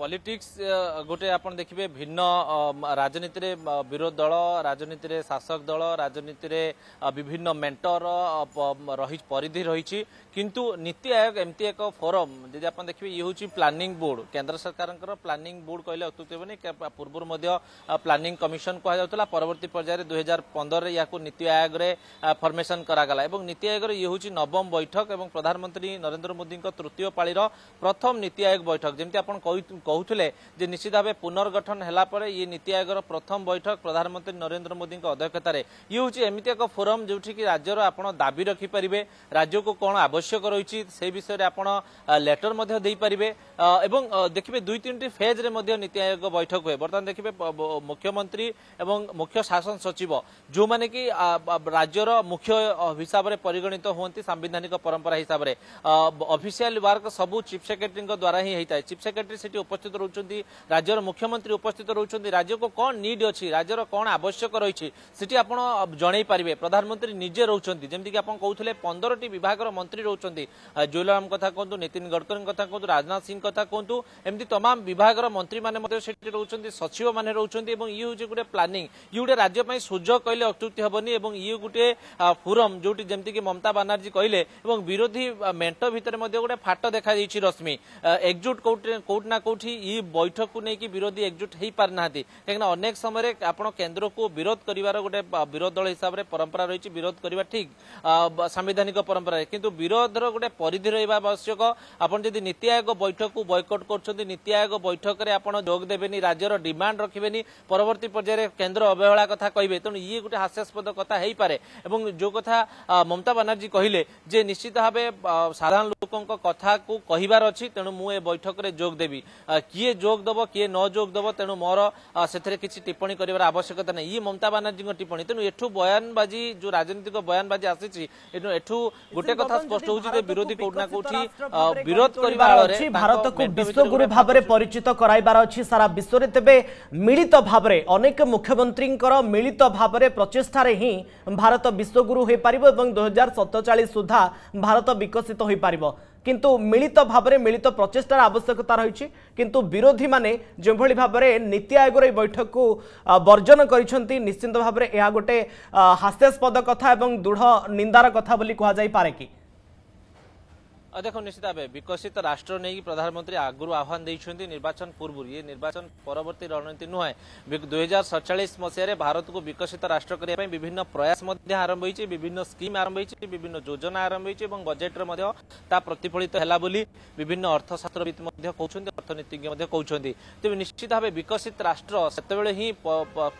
politics গোটে আপনার দেখবে ভিন্ন রাজনীতি বিরোধী দল রাজনীতি শাসক দল রাজনীতি বিভিন্ন মেন্টর পরিধি রয়েছে কিন্তু নীতি আয়োগ এমতি এক ফোরম যদি আপনার দেখবে ই হচ্ছে প্লানিং বোর্ড কেন্দ্র সরকার প্লানিং বোর্ড কহিলে অত্যুক্তি হবনি পূর্বর প্লানিং কমিশন কুহযাওয়া পরবর্তী পর্যায়ে দুই হাজার পনেরে ইয়াকু নীতি আয়োগের করা করাগলা এবং নীতি আয়োগের ই হচ্ছে নবম বৈঠক এবং প্রধানমন্ত্রী নরেন্দ্র মোদীঙ্ তৃতীয় পাড়ির প্রথম নীতি আয়োগ বৈঠক যেমন আপনার କହୁଥିଲେ ଯେ ନିଶ୍ଚିତ ଭାବେ ପୁନର୍ଗଠନ ହେଲା ପରେ ଇଏ ନୀତି ଆୟୋଗର ପ୍ରଥମ ବୈଠକ ପ୍ରଧାନମନ୍ତ୍ରୀ ନରେନ୍ଦ୍ର ମୋଦିଙ୍କ ଅଧ୍ୟକ୍ଷତାରେ ଇଏ ହେଉଛି ଏମିତି ଏକ ଫୋରମ୍ ଯେଉଁଠିକି ରାଜ୍ୟର ଆପଣ ଦାବି ରଖିପାରିବେ ରାଜ୍ୟକୁ କ'ଣ ଆବଶ୍ୟକ ରହିଛି ସେହି ବିଷୟରେ ଆପଣ ଲେଟର ମଧ୍ୟ ଦେଇପାରିବେ ଏବଂ ଦେଖିବେ ଦୁଇ ତିନିଟି ଫେଜ୍ରେ ମଧ୍ୟ ନୀତି ଆୟୋଗ ବୈଠକ ହୁଏ ବର୍ତ୍ତମାନ ଦେଖିବେ ମୁଖ୍ୟମନ୍ତ୍ରୀ ଏବଂ ମୁଖ୍ୟ ଶାସନ ସଚିବ ଯେଉଁମାନେ କି ରାଜ୍ୟର ମୁଖ୍ୟ ହିସାବରେ ପରିଗଣିତ ହୁଅନ୍ତି ସାମ୍ବିଧାନିକ ପରମ୍ପରା ହିସାବରେ ଅଫିସିଆଲ ୱାର୍କ ସବୁ ଚିଫ୍ ସେକ୍ରେଟେରୀଙ୍କ ଦ୍ୱାରା ହିଁ ହେଇଥାଏ ଚିଫ୍ ସେକ୍ରେଟେରୀ ସେଠି উপস্থিত রয়েছেন রাজ্যর মুখ্যমন্ত্রী উপস্থিত রয়েছেন রাজ্যকে কম নিড অছি রাজ্যর কম আবশ্যক রয়েছে সেটি আপনার জনাই পারে প্রধানমন্ত্রী নিজে রয়েছেন যেমিকি আপনার কৌলে পনেরোটি বিভাগের মন্ত্রী রয়েছেন জুয়েলাম কথা কুহতু নীতিন গডকরী কথা কুহতু রাজনাথ সিং কথা কুহতু এমনি তমাম বিভাগের মন্ত্রী মানে সেটি রয়েছেন সচিব মানে রয়েছেন এবং ইয়ে হচ্ছে গোটে প্ল্যানিং ইয়ে গোটে রাজ্য সুযোগ কহিলে অত্যুক্তি হবনি এবং ইয়ে গোটে ফোরম যেটি যেমিকি মমতা বানার্জী কহিলে এবং বিরোধী মেন্ট ভিতরে গোটে ফাট দেখা দিয়েছি রশ্মি একজুট কোটি না কোটি ଯେଉଁଠି ଇ ବୈଠକକୁ ନେଇକି ବିରୋଧୀ ଏକଜୁଟ ହେଇପାରିନାହାନ୍ତି କାହିଁକିନା ଅନେକ ସମୟରେ ଆପଣ କେନ୍ଦ୍ରକୁ ବିରୋଧ କରିବାର ଗୋଟେ ବିରୋଧ ଦଳ ହିସାବରେ ପରମ୍ପରା ରହିଛି ବିରୋଧ କରିବା ଠିକ୍ ସାମ୍ବିଧାନିକ ପରମ୍ପରାରେ କିନ୍ତୁ ବିରୋଧର ଗୋଟେ ପରିଧି ରହିବା ଆବଶ୍ୟକ ଆପଣ ଯଦି ନୀତି ଆୟୋଗ ବୈଠକକୁ ବୟକଟ କରୁଛନ୍ତି ନୀତି ଆୟୋଗ ବୈଠକରେ ଆପଣ ଯୋଗ ଦେବେନି ରାଜ୍ୟର ଡିମାଣ୍ଡ ରଖିବେନି ପରବର୍ତ୍ତୀ ପର୍ଯ୍ୟାୟରେ କେନ୍ଦ୍ର ଅବହେଳା କଥା କହିବେ ତେଣୁ ଇଏ ଗୋଟେ ହାସ୍ୟାସ୍ପଦ କଥା ହେଇପାରେ ଏବଂ ଯେଉଁ କଥା ମମତା ବାନାର୍ଜୀ କହିଲେ ଯେ ନିଶ୍ଚିତ ଭାବେ ସାଧାରଣ ଲୋକଙ୍କ କଥାକୁ କହିବାର ଅଛି ତେଣୁ ମୁଁ ଏ ବୈଠକରେ ଯୋଗ ଦେବି କିଏ ଯୋଗ ଦେବ କିଏ ନ ଯୋଗ ଦେବ ତେଣୁ ମୋର ସେଥିରେ କିଛି ଟିପ୍ପଣୀ କରିବାର ଆବଶ୍ୟକତା ନାହିଁ ଇଏ ମମତା ବାନାର୍ଜୀଙ୍କ ଟିପ୍ପଣୀ ତେଣୁ ଏଠୁ ବୟାନବାଜି ଯେଉଁ ରାଜନୈତିକ ବୟାନବାଜି ଆସିଛି ଏଣୁ ଏଠୁ ଗୋଟେ କଥା ସ୍ପଷ୍ଟ ହେଉଛି ଯେ ବିରୋଧୀ କୋଉଠି ନା କୋଉଠି ବିରୋଧ କରିବା ଫଳରେ ଭାରତକୁ ବିଶ୍ୱଗୁରୁ ଭାବରେ ପରିଚିତ କରାଇବାର ଅଛି ସାରା ବିଶ୍ୱରେ ତେବେ ମିଳିତ ଭାବରେ ଅନେକ ମୁଖ୍ୟମନ୍ତ୍ରୀଙ୍କର ମିଳିତ ଭାବରେ ପ୍ରଚେଷ୍ଟାରେ ହିଁ ଭାରତ ବିଶ୍ୱଗୁରୁ ହୋଇପାରିବ ଏବଂ ଦୁଇ ହଜାର ସତଚାଳିଶ ସୁଦ୍ଧା ଭାରତ ବିକଶିତ ହୋଇପାରିବ কিন্তু মিলিত ভাবে মিলিত প্রচেষ্টার আবশ্যকতা রয়েছে কিন্তু বিরোধী মানে যেভাবে ভাবে নীতি আয়োগর এই বৈঠক বর্জন করেছেন নিশ্চিন্ত ভাবে এ গোটে হাস্যাস্পদ কথা এবং দৃঢ় নিন্দার কথা বলে কুহযাই পারে কি দেখুন ନିଶ୍ଚିତ ଭାବେ ବିକଶିତ ରାଷ୍ଟ୍ର ନେଇକି ପ୍ରଧାନମନ୍ତ୍ରୀ ଆଗରୁ ଆହ୍ୱାନ ଦେଇଛନ୍ତି ନିର୍ବାଚନ ପୂର୍ବରୁ ଇଏ ନିର୍ବାଚନ ପରବର୍ତ୍ତୀ ରଣନୀତି ନୁହେଁ ଦୁଇ ହଜାର ସତଚାଳିଶ ମସିହାରେ ଭାରତକୁ ବିକଶିତ ରାଷ୍ଟ୍ର କରିବା ପାଇଁ ବିଭିନ୍ନ ପ୍ରୟାସ ମଧ୍ୟ ଆରମ୍ଭ ହୋଇଛି ବିଭିନ୍ନ ସ୍କିମ୍ ଆରମ୍ଭ ହୋଇଛି ବିଭିନ୍ନ ଯୋଜନା ଆରମ୍ଭ ହୋଇଛି ଏବଂ ବଜେଟ୍ରେ ମଧ୍ୟ ତା ପ୍ରତିଫଳିତ ହେଲା ବୋଲି ବିଭିନ୍ନ ଅର୍ଥଶାସ୍ତ୍ରବିତ୍ ମଧ୍ୟ କହୁଛନ୍ତି ଅର୍ଥନୀତିଜ୍ଞ ମଧ୍ୟ କହୁଛନ୍ତି ତେବେ ନିଶ୍ଚିତ ଭାବେ ବିକଶିତ ରାଷ୍ଟ୍ର ସେତେବେଳେ ହିଁ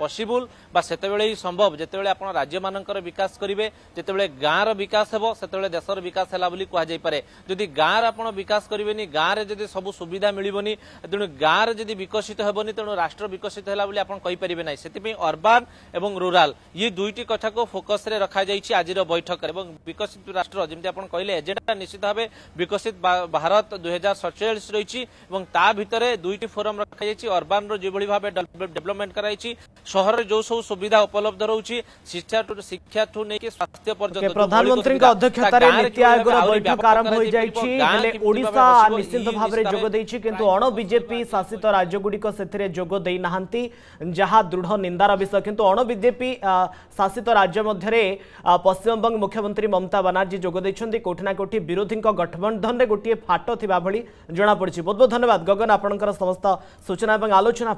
ପସିବୁଲ ବା ସେତେବେଳେ ହିଁ ସମ୍ଭବ ଯେତେବେଳେ ଆପଣ ରାଜ୍ୟମାନଙ୍କର ବିକାଶ କରିବେ ଯେତେବେଳେ ଗାଁର ବିକାଶ ହେବ ସେତେବେଳେ ଦେଶର ବିକାଶ ହେଲା ବୋଲି କୁହାଯାଇପାରେ যদি গাঁর আপনার বিকাশ করবেনি গাঁরে যদি সব সুবিধা মিলবনি তেমন গাঁরে যদি বিকশিত হবনি তেমন রাষ্ট্র বিকশিত হল বলে আপনার কইপারে না সেপি অর্বান এবং রুরাল ইয়ে দুইটি কথা ফোকসে রখা যাই আজর বৈঠক এবং বিকশিত রাষ্ট্র যেমন আপনার কে এজেন্ডা নিশ্চিত ভাবে বিকশিত ভারত দুই হাজার সতচাশ রয়েছে এবং তা ভিতরে দুইটি ফোরম রখা যাই অর্বান যেভাবে ভাবে ডেভেলপমেন্ট করা যাই সহরের যে সব সুবিধা উপলব্ধ রয়েছে শিক্ষা শিক্ষা ঠু নেই স্বাস্থ্য পর্যন্ত প্রধানমন্ত্রী অধ্যক্ষতার নীতি আয়োগের বৈঠক আরম্ভ হয়ে निश्चित भाव किंतु अण विजेपी शासित राज्य गुड़िकोगदेना दृढ़ निंदार विषय किंतु अण बीजेपी शासित राज्य मध्य पश्चिमबंग मुख्यमंत्री ममता बानाजी जोगदे कौटि ना कौटि विरोधी गठबंधन में गोटे फाट थी जमापड़ बहुत बहुत धन्यवाद गगन आप समस्त सूचना और आलोचना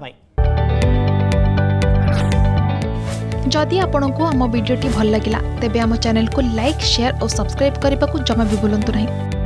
जदि आपंक आम भिड्टे भल लगा तेब चेल को लाइक सेयार और सब्सक्राइब करने को जमा भी बुलां नहीं